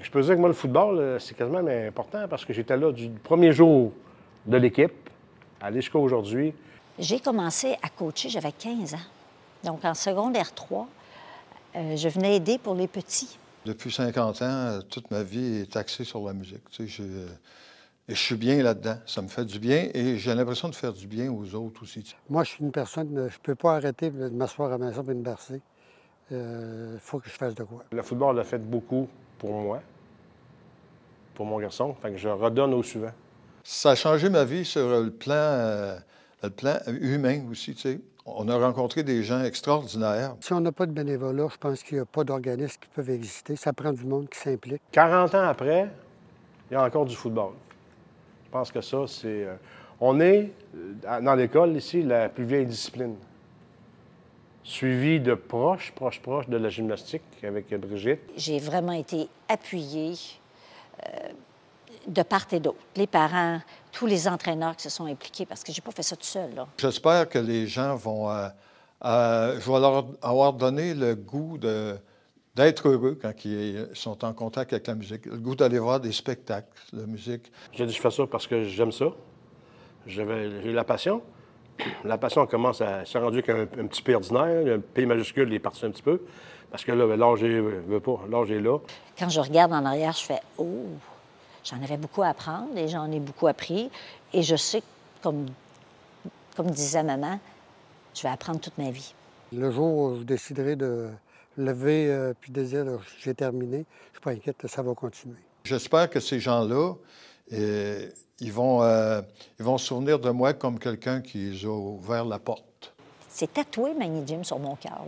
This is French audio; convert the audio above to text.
je peux dire que moi, le football, euh, c'est quasiment important parce que j'étais là du premier jour de l'équipe, aller jusqu'à aujourd'hui. J'ai commencé à coacher, j'avais 15 ans. Donc, en secondaire 3, euh, je venais aider pour les petits. Depuis 50 ans, euh, toute ma vie est axée sur la musique. Tu je, suis bien là-dedans. Ça me fait du bien et j'ai l'impression de faire du bien aux autres aussi. Moi, je suis une personne, je ne peux pas arrêter de m'asseoir à la maison et me bercer il euh, faut que je fasse de quoi. Le football l'a fait beaucoup pour moi, pour mon garçon, fait que je redonne au suivant. Ça a changé ma vie sur le plan, euh, le plan humain aussi, tu sais. On a rencontré des gens extraordinaires. Si on n'a pas de bénévolat, je pense qu'il n'y a pas d'organismes qui peuvent exister. Ça prend du monde qui s'implique. 40 ans après, il y a encore du football. Je pense que ça, c'est... Euh, on est, dans l'école ici, la plus vieille discipline suivi de proches, proches, proches de la gymnastique avec Brigitte. J'ai vraiment été appuyée euh, de part et d'autre. Les parents, tous les entraîneurs qui se sont impliqués, parce que j'ai pas fait ça tout seul. J'espère que les gens vont... Euh, euh leur avoir donné le goût de d'être heureux quand ils sont en contact avec la musique, le goût d'aller voir des spectacles de musique. J'ai dit, je fais ça parce que j'aime ça. J'ai la passion la passion commence à se rendre un, un, petit peu ordinaire. Le P majuscule est parti un petit peu. Parce que là, ben, l'âge est, euh, pas, là. Quand je regarde en arrière, je fais Oh, j'en avais beaucoup à apprendre et j'en ai beaucoup appris. Et je sais, comme, comme disait maman, je vais apprendre toute ma vie. Le jour où je déciderai de lever euh, puis de dire j'ai terminé, je ne suis pas inquiète, ça va continuer. J'espère que ces gens-là, et ils vont, euh, ils vont se souvenir de moi comme quelqu'un qui a ouvert la porte. C'est tatoué, Magnidium, sur mon cœur.